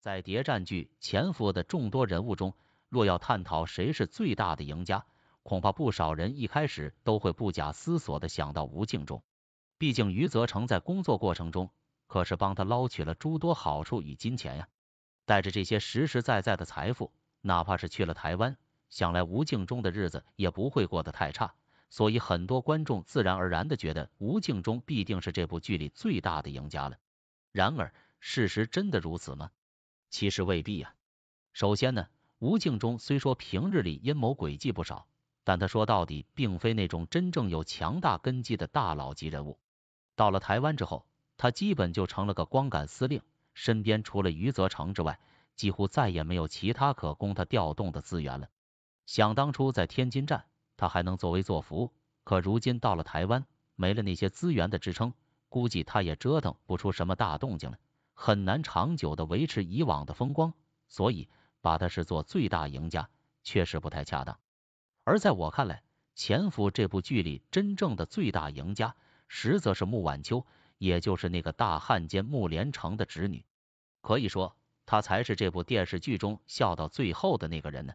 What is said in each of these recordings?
在谍战剧《潜伏》的众多人物中，若要探讨谁是最大的赢家，恐怕不少人一开始都会不假思索的想到吴敬中。毕竟余则成在工作过程中可是帮他捞取了诸多好处与金钱呀。带着这些实实在在的财富，哪怕是去了台湾，想来吴敬中的日子也不会过得太差。所以很多观众自然而然的觉得吴敬中必定是这部剧里最大的赢家了。然而，事实真的如此吗？其实未必呀。首先呢，吴敬中虽说平日里阴谋诡计不少，但他说到底，并非那种真正有强大根基的大佬级人物。到了台湾之后，他基本就成了个光杆司令，身边除了余则成之外，几乎再也没有其他可供他调动的资源了。想当初在天津站，他还能作威作福，可如今到了台湾，没了那些资源的支撑，估计他也折腾不出什么大动静了。很难长久的维持以往的风光，所以把他视作最大赢家确实不太恰当。而在我看来，《潜伏》这部剧里真正的最大赢家，实则是穆晚秋，也就是那个大汉奸穆连成的侄女。可以说，她才是这部电视剧中笑到最后的那个人呢。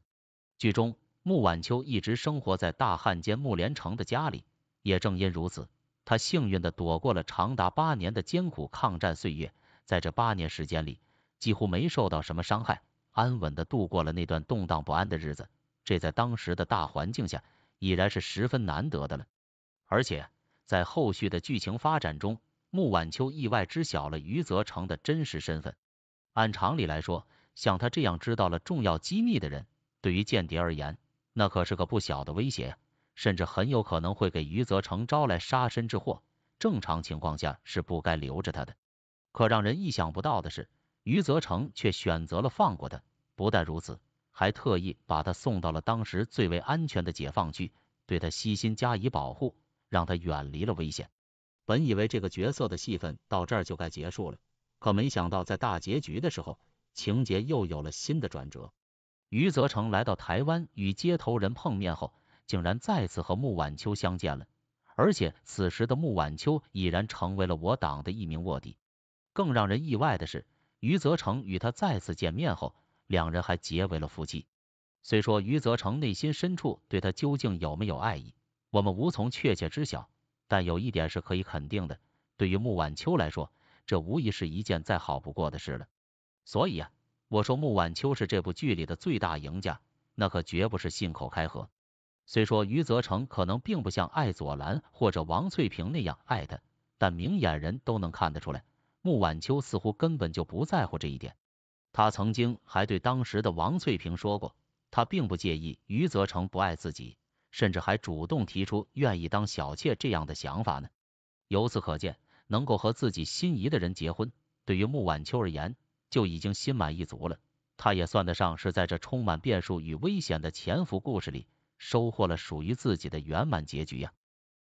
剧中，穆晚秋一直生活在大汉奸穆连成的家里，也正因如此，她幸运的躲过了长达八年的艰苦抗战岁月。在这八年时间里，几乎没受到什么伤害，安稳的度过了那段动荡不安的日子。这在当时的大环境下，已然是十分难得的了。而且在后续的剧情发展中，穆婉秋意外知晓了余则成的真实身份。按常理来说，像他这样知道了重要机密的人，对于间谍而言，那可是个不小的威胁甚至很有可能会给余则成招来杀身之祸。正常情况下是不该留着他的。可让人意想不到的是，余则成却选择了放过他。不但如此，还特意把他送到了当时最为安全的解放区，对他悉心加以保护，让他远离了危险。本以为这个角色的戏份到这儿就该结束了，可没想到在大结局的时候，情节又有了新的转折。余则成来到台湾与接头人碰面后，竟然再次和穆晚秋相见了，而且此时的穆晚秋已然成为了我党的一名卧底。更让人意外的是，余则成与他再次见面后，两人还结为了夫妻。虽说余则成内心深处对他究竟有没有爱意，我们无从确切知晓，但有一点是可以肯定的：对于穆晚秋来说，这无疑是一件再好不过的事了。所以啊，我说穆晚秋是这部剧里的最大赢家，那可绝不是信口开河。虽说余则成可能并不像爱左蓝或者王翠平那样爱他，但明眼人都能看得出来。穆晚秋似乎根本就不在乎这一点，他曾经还对当时的王翠萍说过，他并不介意余则成不爱自己，甚至还主动提出愿意当小妾这样的想法呢。由此可见，能够和自己心仪的人结婚，对于穆晚秋而言就已经心满意足了。他也算得上是在这充满变数与危险的潜伏故事里，收获了属于自己的圆满结局呀。